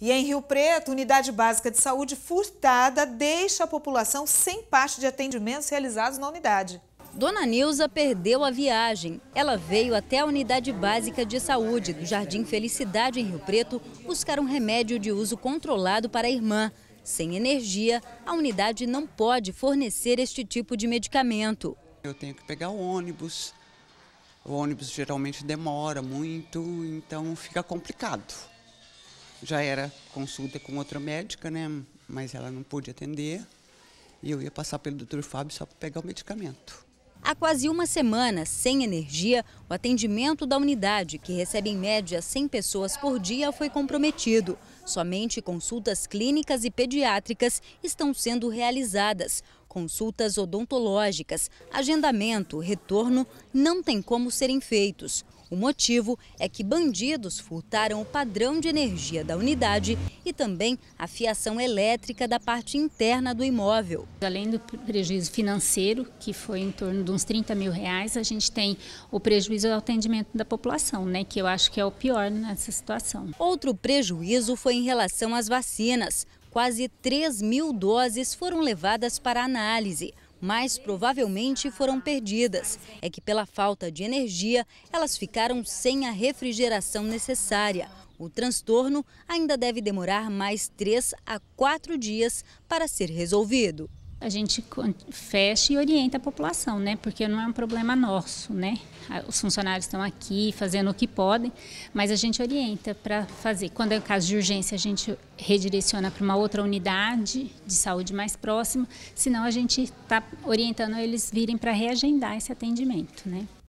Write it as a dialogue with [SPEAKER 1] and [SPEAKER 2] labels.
[SPEAKER 1] E em Rio Preto, unidade básica de saúde furtada deixa a população sem parte de atendimentos realizados na unidade. Dona Nilza perdeu a viagem. Ela veio até a unidade básica de saúde do Jardim Felicidade, em Rio Preto, buscar um remédio de uso controlado para a irmã. Sem energia, a unidade não pode fornecer este tipo de medicamento.
[SPEAKER 2] Eu tenho que pegar o ônibus. O ônibus geralmente demora muito, então fica complicado já era consulta com outra médica, né? Mas ela não pôde atender. E eu ia passar pelo doutor Fábio só para pegar o medicamento.
[SPEAKER 1] Há quase uma semana, sem energia, o atendimento da unidade, que recebe em média 100 pessoas por dia, foi comprometido. Somente consultas clínicas e pediátricas estão sendo realizadas. Consultas odontológicas, agendamento, retorno não tem como serem feitos. O motivo é que bandidos furtaram o padrão de energia da unidade
[SPEAKER 3] e também a fiação elétrica da parte interna do imóvel. Além do prejuízo financeiro, que foi em torno de uns 30 mil reais, a gente tem o prejuízo ao atendimento da população, né, que eu acho que é o pior nessa situação. Outro prejuízo foi em relação às vacinas quase 3 mil doses foram levadas para análise,
[SPEAKER 1] mas provavelmente foram perdidas. É que pela falta de energia, elas ficaram sem a refrigeração necessária. O transtorno ainda deve
[SPEAKER 3] demorar mais 3 a 4 dias para ser resolvido a gente fecha e orienta a população, né? Porque não é um problema nosso, né? Os funcionários estão aqui fazendo o que podem, mas a gente orienta para fazer. Quando é caso de urgência, a gente redireciona para uma outra unidade de saúde mais próxima, senão a gente está orientando eles virem para reagendar esse atendimento, né?